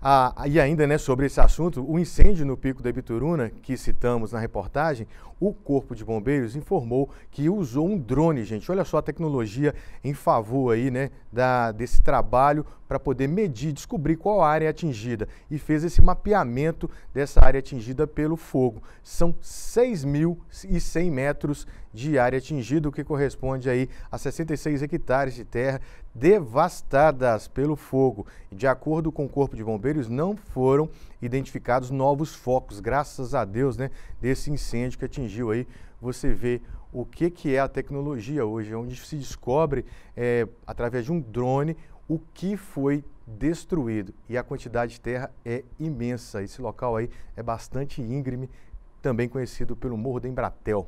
Ah, e ainda né, sobre esse assunto, o incêndio no Pico da Ibituruna, que citamos na reportagem, o Corpo de Bombeiros informou que usou um drone, gente. Olha só a tecnologia em favor aí, né, da, desse trabalho para poder medir, descobrir qual área é atingida e fez esse mapeamento dessa área atingida pelo fogo. São 6.100 metros de área atingida, o que corresponde aí a 66 hectares de terra devastadas pelo fogo. De acordo com o Corpo de Bombeiros, não foram identificados novos focos, graças a Deus, né, desse incêndio que atingiu aí. Você vê o que, que é a tecnologia hoje, onde se descobre, é, através de um drone, o que foi destruído e a quantidade de terra é imensa. Esse local aí é bastante íngreme, também conhecido pelo Morro do Embratel.